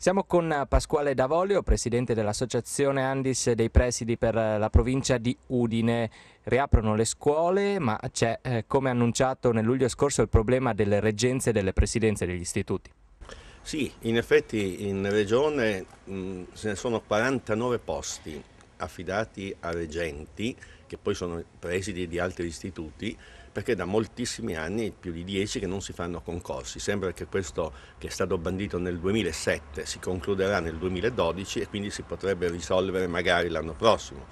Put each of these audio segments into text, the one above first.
Siamo con Pasquale Davolio, presidente dell'associazione Andis dei presidi per la provincia di Udine. Riaprono le scuole, ma c'è, eh, come annunciato nel luglio scorso, il problema delle reggenze e delle presidenze degli istituti. Sì, in effetti in regione mh, mm, se ne sono 49 posti affidati a reggenti, che poi sono presidi di altri istituti, perché da moltissimi anni, più di dieci, che non si fanno concorsi. Sembra che questo che è stato bandito nel 2007 si concluderà nel 2012 e quindi si potrebbe risolvere magari l'anno prossimo.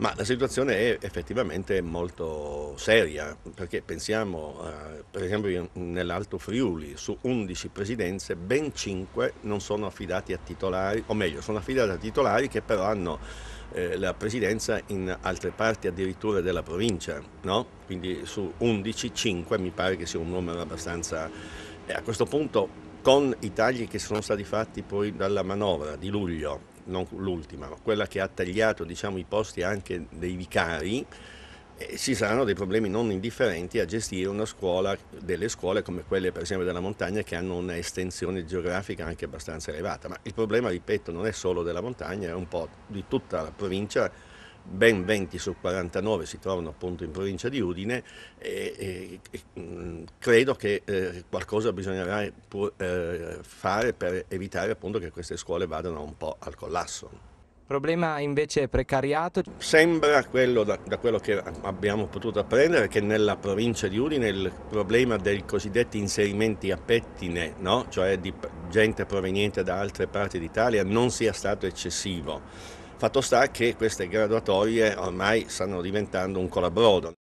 Ma la situazione è effettivamente molto seria, perché pensiamo eh, per esempio nell'Alto Friuli, su 11 presidenze ben 5 non sono affidati a titolari, o meglio sono affidati a titolari che però hanno eh, la presidenza in altre parti addirittura della provincia, no? quindi su 11, 5 mi pare che sia un numero abbastanza... Eh, a questo punto con i tagli che sono stati fatti poi dalla manovra di luglio non l'ultima, ma quella che ha tagliato diciamo, i posti anche dei vicari, eh, ci saranno dei problemi non indifferenti a gestire una scuola, delle scuole come quelle per esempio della montagna che hanno un'estensione geografica anche abbastanza elevata. Ma il problema, ripeto, non è solo della montagna, è un po' di tutta la provincia ben 20 su 49 si trovano appunto in provincia di Udine e, e, e mm, credo che eh, qualcosa bisognerà pur, eh, fare per evitare appunto che queste scuole vadano un po' al collasso. Problema invece precariato? Sembra quello da, da, quello che abbiamo potuto apprendere che nella provincia di Udine il problema dei cosiddetti inserimenti a pettine, no? cioè di gente proveniente da altre parti d'Italia, non sia stato eccessivo Fatto sta che queste graduatorie ormai stanno diventando un colabrodo.